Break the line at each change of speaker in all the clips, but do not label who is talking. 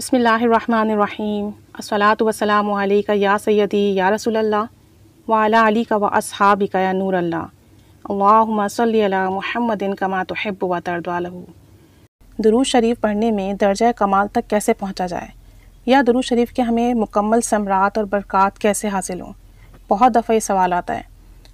बसमीम असलात वसलाम का या सैदी या रसोल्ला वाला अली का व असहाब का या नूर अल्लाह महमदिन कमा तोहब व तरदवालहू दरू शरीफ पढ़ने में दर्जा कमाल तक कैसे पहुँचा जाए या दरू शरीफ के हमें मुकम्मल समरात और बरक़ात कैसे हासिल हों बहुत दफ़ा ये सवाल आता है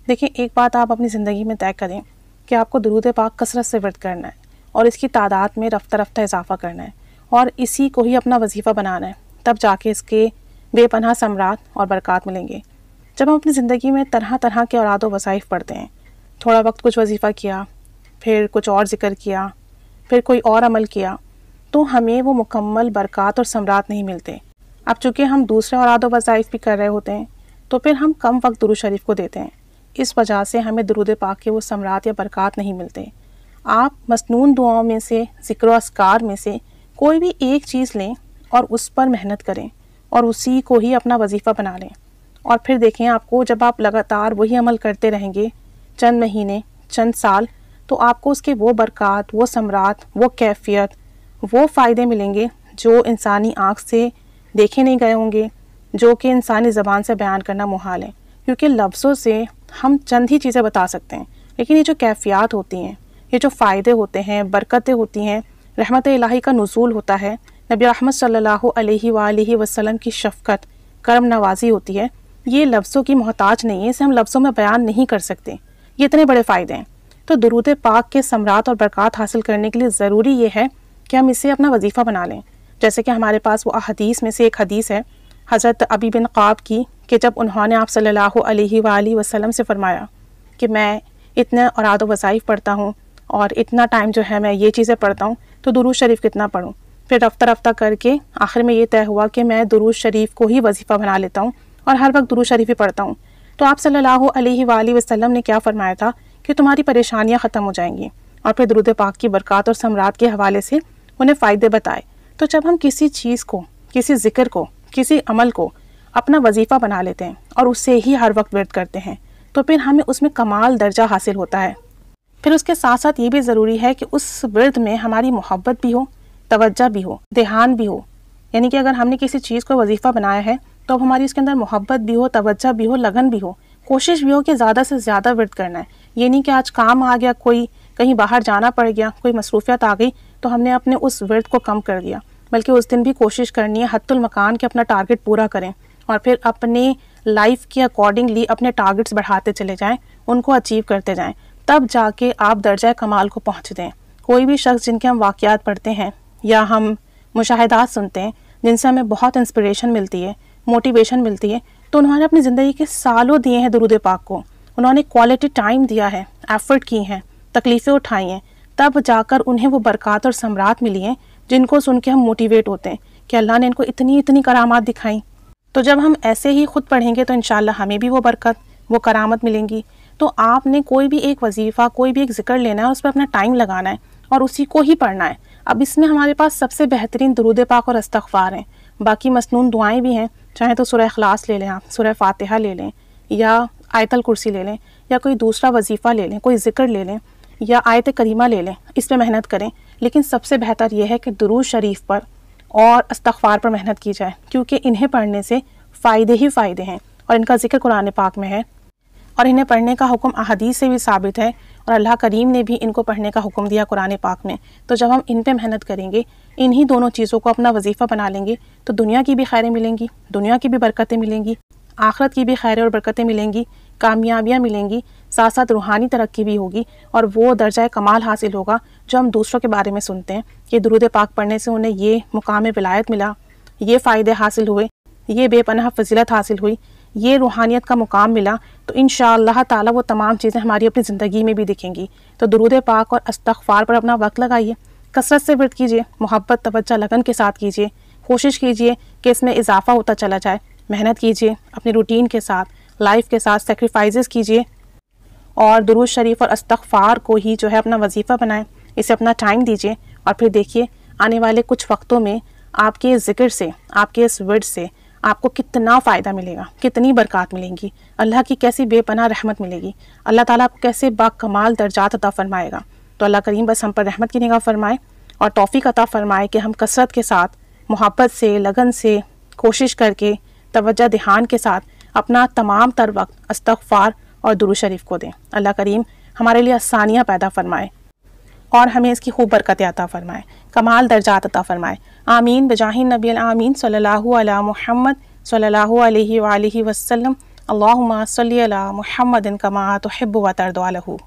देखिए एक बात आप अपनी ज़िंदगी में तय करें कि आपको दरूद पाक कसरत से वर्द करना है और इसकी तादाद में रफ्ता रफ्ता इजाफ़ा करना है और इसी को ही अपना वजीफ़ा बनाना है तब जाके इसके बेपनाह सम्राट और बरक़ात मिलेंगे जब हम अपनी ज़िंदगी में तरह तरह के औलाद वसाइफ पढ़ते हैं थोड़ा वक्त कुछ वजीफ़ा किया फिर कुछ और ज़िक्र किया फिर कोई और अमल किया तो हमें वो मुकम्मल बरक़ात और सम्राट नहीं मिलते अब चूँकि हम दूसरे औलाद वसाइफ भी कर रहे होते हैं तो फिर हम कम वक्त दुरू शरीफ को देते हैं इस वजह से हमें दरुद पाक के वो सम्राट या बरक़ात नहीं मिलते आप मसनून दुआओं में से ज़िक्र असकार में से कोई भी एक चीज़ लें और उस पर मेहनत करें और उसी को ही अपना वजीफ़ा बना लें और फिर देखें आपको जब आप लगातार वही अमल करते रहेंगे चंद महीने चंद साल तो आपको उसके वो बरक़ात वो सम्राट वो कैफियत वो फ़ायदे मिलेंगे जो इंसानी आँख से देखे नहीं गए होंगे जो कि इंसानी ज़बान से बयान करना मुहाल है क्योंकि लफ्ज़ों से हम चंद ही चीज़ें बता सकते हैं लेकिन ये जो कैफियात होती हैं ये जो फ़ायदे होते हैं बरकतें होती हैं रहमत इलाही का नज़ूल होता है नबी रहमत सल्लल्लाहु अलैहि वसल्लम की शफ़क़त करम नवाजी होती है ये लफ्ज़ों की मोहताज नहीं है इसे हम लफ्ज़ों में बयान नहीं कर सकते ये इतने बड़े फ़ायदे हैं तो दरूद पाक के समरात और बरक़ात हासिल करने के लिए ज़रूरी ये है कि हम इसे अपना वजीफ़ा बना लें जैसे कि हमारे पास वो अहदीस में से एक हदीस है हज़रत अबी बिन क़ाब की कि जब उन्होंने आप सल्लल्लाहु अलैहि वसल्लम से फ़रमाया कि मैं इतने औरद वज़ाइफ़ पढ़ता हूँ और इतना टाइम जो है मैं ये चीज़ें पढ़ता हूँ तो दुरूज शरीफ कितना पढ़ूँ फिर रफ्ता रफ्ता करके आखिर में ये तय हुआ कि मैं दुरूज शरीफ को ही वजीफ़ा बना लेता हूँ और हर वक्त दुरूज शरीफ ही पढ़ता हूँ तो आप सल्लल्लाहु अलैहि वसल्लम ने क्या फरमाया था कि तुम्हारी परेशानियाँ ख़त्म हो जाएंगी और फिर दुरुद पाक की बरक़ात और सम्राट के हवाले से उन्हें फ़ायदे बताए तो जब हम किसी चीज़ को किसी ज़िक्र को किसी अमल को अपना वजीफ़ा बना लेते हैं और उससे ही हर वक्त व्यर्थ करते हैं तो फिर हमें उसमें कमाल दर्जा हासिल होता है फिर उसके साथ साथ ये भी ज़रूरी है कि उस विर्द में हमारी मोहब्बत भी हो तवज्जा भी हो ध्यान भी हो यानी कि अगर हमने किसी चीज़ को वजीफ़ा बनाया है तो अब हमारी उसके अंदर मोहब्बत भी हो तवज्जा भी हो लगन भी हो कोशिश भी हो कि ज़्यादा से ज़्यादा विर्द करना है ये नहीं कि आज काम आ गया कोई कहीं बाहर जाना पड़ गया कोई मसरूफियत आ गई तो हमने अपने उस विर्द को कम कर दिया बल्कि उस दिन भी कोशिश करनी है हतुलमकान के अपना टारगेट पूरा करें और फिर अपने लाइफ के अकॉर्डिंगली अपने टारगेट्स बढ़ाते चले जाएं उनको अचीव करते जाएं तब जाके आप दर्जा कमाल को पहुँच दें कोई भी शख्स जिनके हम वाक़ात पढ़ते हैं या हम मुशाहदात सुनते हैं जिनसे हमें बहुत इंस्परेशन मिलती है मोटिवेशन मिलती है तो उन्होंने अपनी ज़िंदगी के सालों दिए हैं दरुद पाक को उन्होंने क्वालिटी टाइम दिया है एफ़र्ट की हैं तकलीफ़ें उठाई हैं तब जाकर उन्हें वो बरक़ात और सम्राट मिली हैं जिनको सुन के हम मोटिवेट होते हैं कि अल्लाह ने इनको इतनी इतनी करामात दिखाई तो जब हम ऐसे ही ख़ुद पढ़ेंगे तो इन हमें भी वो बरकत वो करामत मिलेंगी तो आपने कोई भी एक वजीफ़ा कोई भी एक ज़िक्र लेना है उस पर अपना टाइम लगाना है और उसी को ही पढ़ना है अब इसमें हमारे पास सबसे बेहतरीन दरूद पाक और अस्तफ़ार हैं बाकी मसनून दुआएँ भी हैं चाहे तो सुरह अखलास ले लें आप सुरह फ़ातिहा ले लें या आयतल कुर्सी ले लें या कोई दूसरा वजीफ़ा ले लें कोई ज़िक्र ले लें या आयत करीमा ले लें इस पर मेहनत करें लेकिन सबसे बेहतर यह है कि दरूज शरीफ पर और अस्तफ़ार पर मेहनत की जाए क्योंकि इन्हें पढ़ने से फ़ायदे ही फ़ायदे हैं और इनका जिक्र कुरान पाक में है और इन्हें पढ़ने का हुक्म अहदीस से भी साबित है और अल्लाह करीम ने भी इनको पढ़ने का हुक्म दिया कुरान पाक में तो जब हम इन पर मेहनत करेंगे इन्हीं दोनों चीज़ों को अपना वजीफ़ा बना लेंगे तो दुनिया की भी खैरें मिलेंगी दुनिया की भी बरकतें मिलेंगी आखरत की भी खैरें और बरकतें मिलेंगी कामयाबियाँ मिलेंगी साथ साथ रूहानी तरक्की भी होगी और वो दर्जा कमाल हासिल होगा जो हम दूसरों के बारे में सुनते हैं कि दरुद पाक पढ़ने से उन्हें ये मुकाम विलायत मिला ये फ़ायदे हासिल हुए ये बेपनाह फजीलत हासिल हुई ये रूहानियत का मुकाम मिला तो इन ताला वो तमाम चीज़ें हमारी अपनी ज़िंदगी में भी दिखेंगी तो दरूद पाक और अस्तफ़ार पर अपना वक्त लगाइए कसरत से वर्द कीजिए मोहब्बत तवज्जा लगन के साथ कीजिए कोशिश कीजिए कि इसमें इजाफ़ा होता चला जाए मेहनत कीजिए अपने रूटीन के साथ लाइफ के साथ सेक्रीफाइज कीजिए और दरुज शरीफ और अस्तफ़ार को ही जो है अपना वजीफ़ा बनाएं इसे अपना टाइम दीजिए और फिर देखिए आने वाले कुछ वक्तों में आपके ज़िक्र से आपके इस वर्ड से आपको कितना फ़ायदा मिलेगा कितनी बरकत मिलेंगी अल्लाह की कैसी बेपना रहमत मिलेगी अल्लाह ताला आपको कैसे बाकमाल दर्जात अता फ़रमाएगा तो अल्लाह करीम बस हम पर रहमत की निगाह फ़रमाए और तोफ़ी अता फ़रमाए कि हम कसरत के साथ मोहब्बत से लगन से कोशिश करके तोज्जा दहान के साथ अपना तमाम तर वक्त अस्तफ़ार और दुरु शरीफ को दें अल्लाह करीम हमारे लिए आसानियाँ पैदा फ़रमाए और हमें इसकी खूब बरकत अता फ़रमाएँ कमाल दर्जात अता फ़रमाएँ आमीन बजाहिन नबी आमीन सल्ला महमद सल्ला वसम अल्लाम सल महमदिन कमा तहब व तरदलहू